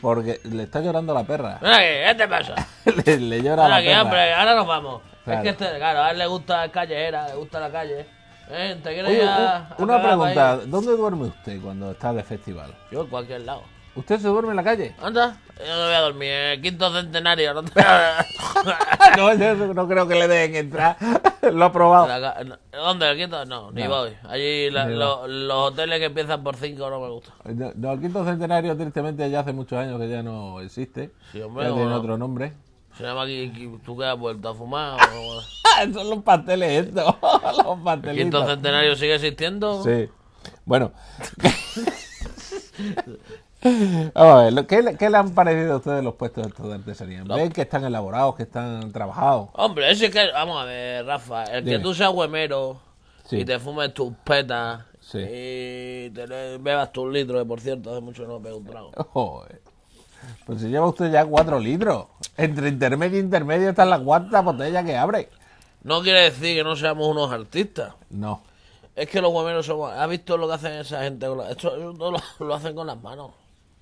Porque le está llorando la perra. Mira ¿qué te pasa? le, llora la perra. ahora nos vamos. Es que este, claro, a él le gusta la callejera, le gusta la calle. Eh, ¿te quieres a, una pregunta, ¿dónde duerme usted cuando está de festival? Yo en cualquier lado. ¿Usted se duerme en la calle? Anda, yo no voy a dormir, eh, quinto centenario. No no, no creo que le dejen entrar. Lo ha probado. ¿Dónde? ¿Al quinto? No, ni voy. Allí la, los hoteles que empiezan por cinco no me gustan. Eh, el quinto centenario, tristemente, ya hace muchos años que ya no existe. Sí, hombre, ya tiene otro nombre. Se llama tú que has vuelto a fumar. Son los pasteles estos. los ¿El quinto centenario sigue existiendo? Sí. Bueno. Vamos a ver, qué, le han parecido a ustedes los puestos de artesanía? que están elaborados, que están trabajados? Hombre, ese que, vamos a ver, Rafa, el que tú seas huemero y te fumes tus petas y te bebas tus litros, por cierto, hace mucho que no pego un trago. Pues si lleva usted ya cuatro litros. Entre intermedio e intermedio están la cuantas botella que abre. No quiere decir que no seamos unos artistas. No. Es que los guameros son... ¿Has visto lo que hacen esa gente? Esto lo, hacen con las manos.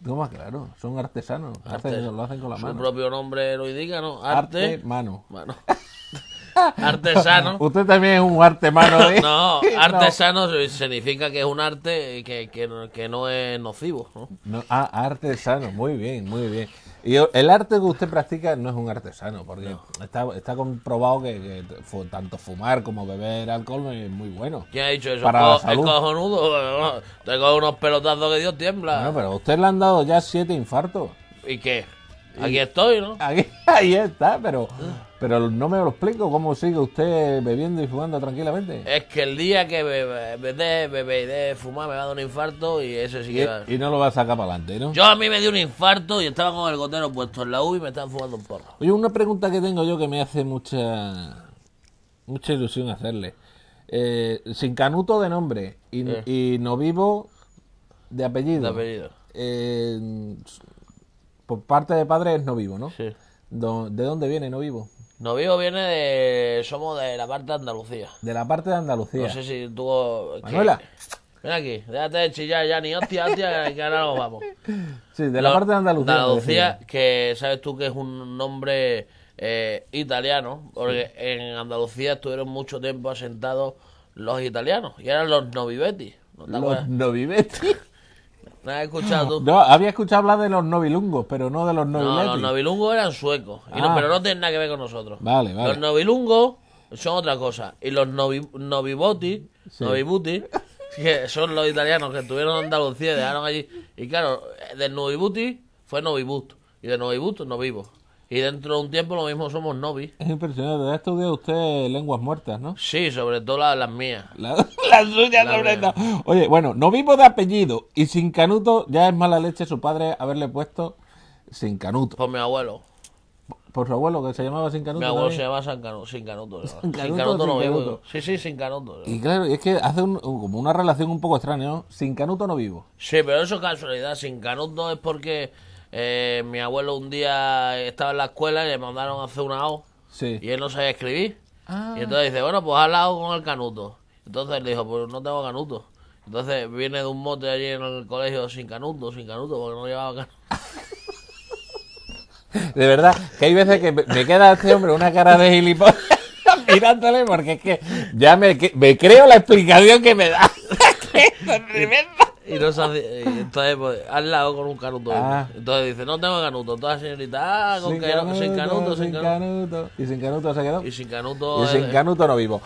No más claro, son artesanos. Artesanos lo hacen con las manos. Su propio nombre lo indica, ¿no? Arte mano. Mano. artesano. Usted también es un artemano. ¿eh? no, artesano significa que es un arte que, que, que no es nocivo. ¿no? ah, artesano, muy bien, muy bien. Y el arte que usted practica no es un artesano, porque está, está comprobado que, tanto fumar como beber alcohol es muy bueno. ¿Quién ha dicho eso? Para cojonudo. Tengo unos pelotazos que Dios tiembla. No, pero usted le han dado ya siete infartos. ¿Y qué? Aquí estoy, ¿no? Aquí, ahí está, pero, pero no me lo explico cómo sigue usted bebiendo y fumando tranquilamente. Es que el día que bebé bebé de fumar me va a dar un infarto y eso sí que y, va. Y no lo va a sacar para adelante, ¿no? Yo a mí me di un infarto y estaba con el gotero puesto en la U y me estaban fumando un porro. Oye, una pregunta que tengo yo que me hace mucha, mucha ilusión hacerle. Eh, sin Canuto de nombre y, eh. y no vivo de apellido. De apellido. Eh, por parte de padres no vivo, ¿no? Sí. ¿De dónde viene no vivo? No vivo viene de. Somos de la parte de Andalucía. De la parte de Andalucía. No sé si tú... Manuela. Ven aquí, déjate de chillar ya, ni hostia, hostia, que ahora nos vamos. Sí, de la, parte de Andalucía. Andalucía, que sabes tú que es un nombre eh, italiano, porque en Andalucía estuvieron mucho tiempo asentados los italianos, y eran los novivetti. los novivetti. No había escuchado. hablar de los novilungos, pero no de los No, los novilungos eran suecos, y ah. pero no tienen nada que ver con nosotros. Los novilungos son otra cosa, y los noviboti, novibuti, que son los italianos que estuvieron en Andalucía dejaron allí. Y claro, del novibuti fue novibut, y de novibut, novivo. Y dentro de un tiempo lo mismo somos novi. Es impresionante. Ha estudiado usted lenguas muertas, ¿no? Sí, sobre todo las, mías. las suyas, sobre todo. Oye, bueno, no vivo de apellido. Y sin Canuto ya es mala leche su padre haberle puesto sin Canuto. Por mi abuelo. Por su abuelo, que se llamaba Sin Canuto. Mi abuelo se llamaba Sin Canuto. Sin Canuto, no vivo. Sí, sí, Sin Canuto. Y claro, es que hace como una relación un poco extraña, ¿no? Sin Canuto no vivo. Sí, pero eso es casualidad. Sin Canuto es porque eh, mi abuelo un día estaba en la escuela y le mandaron a hacer una O. Y él no sabía escribir. Ah. Y entonces dice, bueno, pues al lado con el canuto. Entonces le dijo, pues no tengo canuto. Entonces viene de un mote allí en el colegio sin canuto, sin canuto, porque no llevaba canuto. de verdad, que hay veces que me queda este hombre una cara de gilipollas mirándole porque es que ya me, me creo la explicación que me da. y no sabe, y entonces pues, al lado con un canuto. Ah. Entonces dice, no tengo canuto. Toda señorita, ah, con sin, canuto, sin canuto, sin canuto. Y sin canuto se quedó. Y sin canuto. Y sin canuto no vivo.